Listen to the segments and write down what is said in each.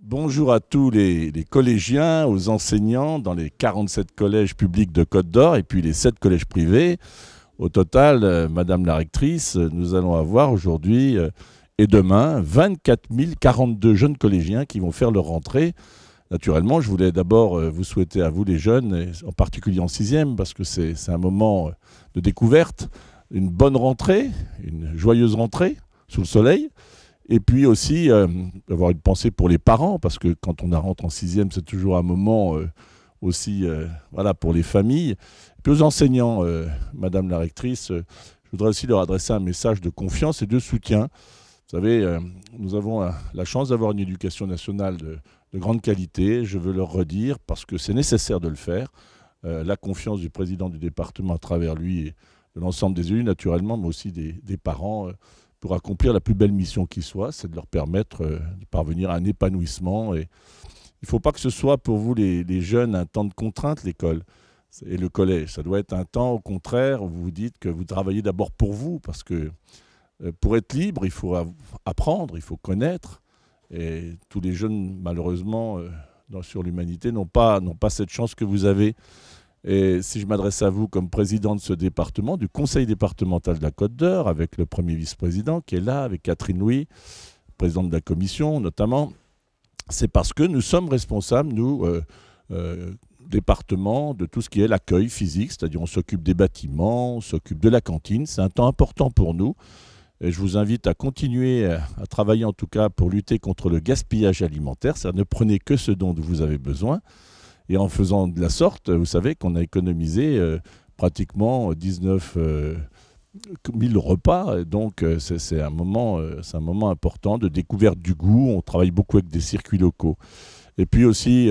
Bonjour à tous les, collégiens, aux enseignants dans les 47 collèges publics de Côte d'Or et puis les 7 collèges privés. Au total, euh, Madame la Rectrice, euh, nous allons avoir aujourd'hui euh, et demain 24 042 jeunes collégiens qui vont faire leur rentrée. Naturellement, je voulais d'abord vous souhaiter à vous les jeunes, en particulier en sixième, parce que c'est un moment de découverte, une bonne rentrée, une joyeuse rentrée sous le soleil. Et puis aussi, euh, avoir une pensée pour les parents, parce que quand on rentre en sixième, c'est toujours un moment euh, aussi euh, voilà, pour les familles. Et puis aux enseignants, Madame la rectrice, je voudrais aussi leur adresser un message de confiance et de soutien. Vous savez, nous avons la, chance d'avoir une éducation nationale de, grande qualité. Je veux leur redire, parce que c'est nécessaire de le faire, la confiance du président du département à travers lui et de l'ensemble des élus, naturellement, mais aussi des parents pour accomplir la plus belle mission qui soit, c'est de leur permettre euh, de parvenir à un épanouissement. Et il ne faut pas que ce soit pour vous, les, jeunes, un temps de contrainte, l'école et le collège. Ça doit être un temps, au contraire, où vous vous dites que vous travaillez d'abord pour vous, parce que euh, pour être libre, il faut apprendre, il faut connaître. Et tous les jeunes, malheureusement, euh, sur l'humanité, n'ont pas cette chance que vous avez. Et si je m'adresse à vous comme président de ce département, du conseil départemental de la Côte d'Or, avec le premier vice-président qui est là, avec Catherine Louis, présidente de la commission notamment, c'est parce que nous sommes responsables, nous, euh, euh, département, de tout ce qui est l'accueil physique, c'est-à-dire on s'occupe des bâtiments, on s'occupe de la cantine, c'est un temps important pour nous. Et je vous invite à continuer euh, à travailler en tout cas pour lutter contre le gaspillage alimentaire, ça ne prenez que ce dont vous avez besoin. Et en faisant de la sorte, vous savez qu'on a économisé euh, pratiquement 19 000 euh, repas. Donc euh, c'est un, moment, un moment important de découverte du goût. On travaille beaucoup avec des circuits locaux. Et puis aussi,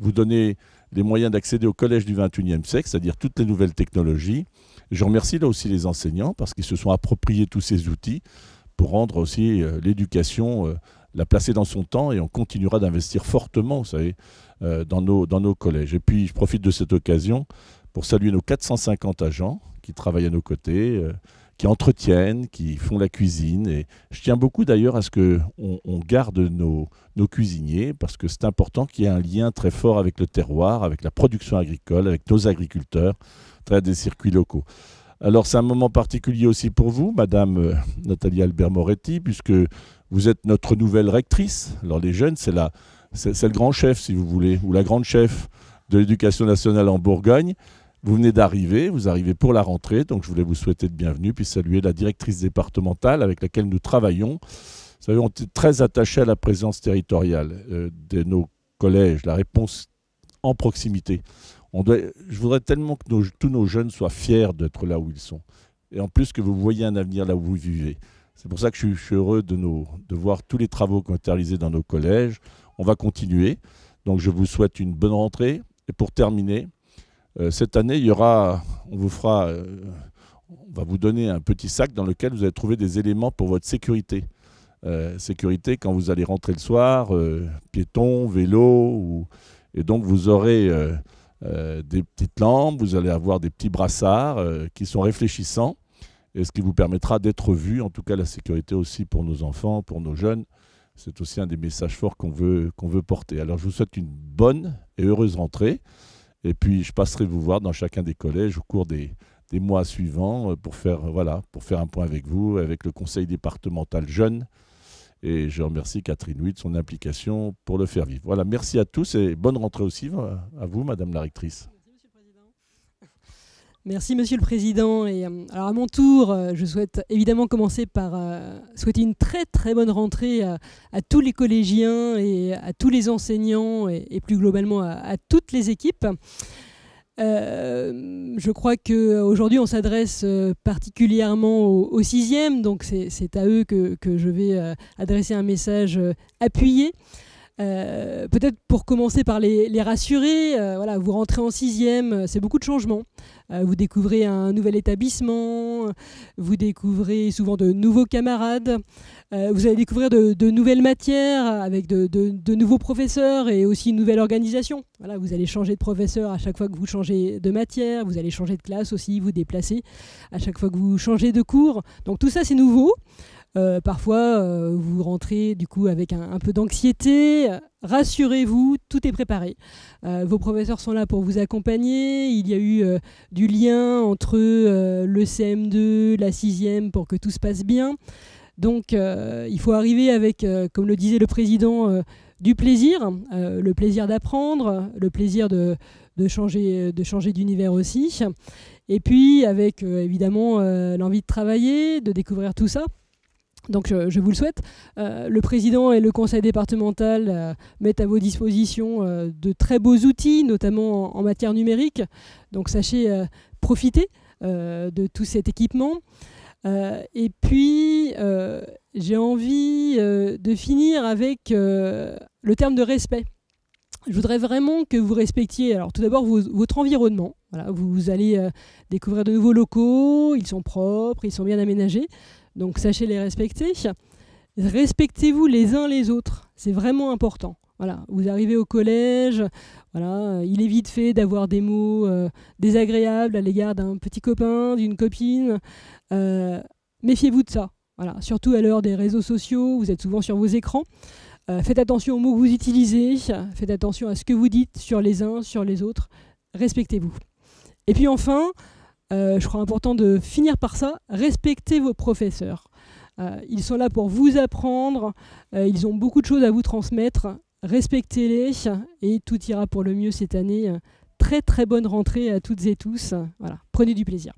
vous donner les moyens d'accéder au collège du 21e siècle, c'est-à-dire toutes les nouvelles technologies. Je remercie là aussi les enseignants parce qu'ils se sont appropriés tous ces outils pour rendre aussi l'éducation la placer dans son temps et on continuera d'investir fortement, vous savez, euh, dans, nos, dans nos collèges. Et puis, je profite de cette occasion pour saluer nos 450 agents qui travaillent à nos côtés, euh, qui entretiennent, qui font la cuisine. Et je tiens beaucoup d'ailleurs à ce qu'on on garde nos, nos cuisiniers, parce que c'est important qu'il y ait un lien très fort avec le terroir, avec la production agricole, avec nos agriculteurs, très des circuits locaux. Alors c'est un moment particulier aussi pour vous, Madame euh, Nathalie Albert Moretti, puisque vous êtes notre nouvelle rectrice. Alors les jeunes, c'est la, c'est, le grand chef, si vous voulez, ou la grande chef de l'éducation nationale en Bourgogne. Vous venez d'arriver, vous arrivez pour la rentrée, donc je voulais vous souhaiter de bienvenue, puis saluer la directrice départementale avec laquelle nous travaillons. Vous savez, on est très attachés à la présence territoriale euh, de nos collèges, la réponse en proximité. On doit, je voudrais tellement que tous nos jeunes soient fiers d'être là où ils sont. Et en plus que vous voyez un avenir là où vous vivez. C'est pour ça que je suis, heureux de, voir tous les travaux qui ont été réalisés dans nos collèges. On va continuer. Donc je vous souhaite une bonne rentrée. Et pour terminer, euh, cette année, il y aura, on vous fera, euh, on va vous donner un petit sac dans lequel vous allez trouver des éléments pour votre sécurité. Euh, sécurité quand vous allez rentrer le soir, piéton, vélo, ou... et donc vous aurez des petites lampes, vous allez avoir des petits brassards qui sont réfléchissants et ce qui vous permettra d'être vu, en tout cas la sécurité aussi pour nos enfants, pour nos jeunes. C'est aussi un des messages forts qu'on veut, veut porter. Alors je vous souhaite une bonne et heureuse rentrée. Et puis je passerai vous voir dans chacun des collèges au cours des, mois suivants euh, pour faire, voilà, pour faire un point avec vous, avec le conseil départemental jeune. Et je remercie Catherine Huit de son implication pour le faire vivre. Voilà, merci à tous et bonne rentrée aussi euh, à vous, Madame la Rectrice. Merci Monsieur le Président. Et, euh, alors à mon tour, euh, je souhaite évidemment commencer par euh, souhaiter une très très bonne rentrée à, tous les collégiens et à tous les enseignants et, plus globalement à, toutes les équipes. je crois qu'aujourd'hui on s'adresse particulièrement aux, sixièmes, donc c'est à eux que, je vais adresser un message appuyé. Euh, peut-être pour commencer par les, rassurer, euh, voilà, vous rentrez en sixième, euh, c'est beaucoup de changements. vous découvrez un nouvel établissement, vous découvrez souvent de nouveaux camarades, vous allez découvrir de, nouvelles matières avec de, nouveaux professeurs et aussi une nouvelle organisation. Voilà, vous allez changer de professeur à chaque fois que vous changez de matière, vous allez changer de classe aussi, vous déplacer à chaque fois que vous changez de cours. Donc tout ça c'est nouveau. Euh, parfois, euh, vous rentrez du coup avec un, peu d'anxiété. Rassurez-vous, tout est préparé. Euh, vos professeurs sont là pour vous accompagner. Il y a eu du lien entre le CM2, la 6e, pour que tout se passe bien. Donc, il faut arriver avec, comme le disait le président, du plaisir, le plaisir d'apprendre, le plaisir de, changer de changer d'univers aussi. Et puis, avec évidemment l'envie de travailler, de découvrir tout ça. Donc euh, je, vous le souhaite. Euh, le président et le conseil départemental euh, mettent à vos dispositions de très beaux outils, notamment en, matière numérique. Donc sachez profiter de tout cet équipement. et puis, j'ai envie de finir avec le terme de respect. Je voudrais vraiment que vous respectiez, alors tout d'abord, votre environnement. vous allez découvrir de nouveaux locaux, ils sont propres, ils sont bien aménagés. Donc sachez les respecter. Respectez-vous les uns les autres, c'est vraiment important. Voilà, vous arrivez au collège, voilà, il est vite fait d'avoir des mots euh, désagréables à l'égard d'un petit copain, d'une copine. Euh, méfiez-vous de ça. Voilà, surtout à l'heure des réseaux sociaux, vous êtes souvent sur vos écrans. Euh, faites attention aux mots que vous utilisez, faites attention à ce que vous dites sur les uns, sur les autres. Respectez-vous. Et puis enfin, euh, je crois important de finir par ça, respectez vos professeurs. Euh, ils sont là pour vous apprendre, euh, ils ont beaucoup de choses à vous transmettre, respectez-les et tout ira pour le mieux cette année. Très très bonne rentrée à toutes et tous. Voilà, prenez du plaisir.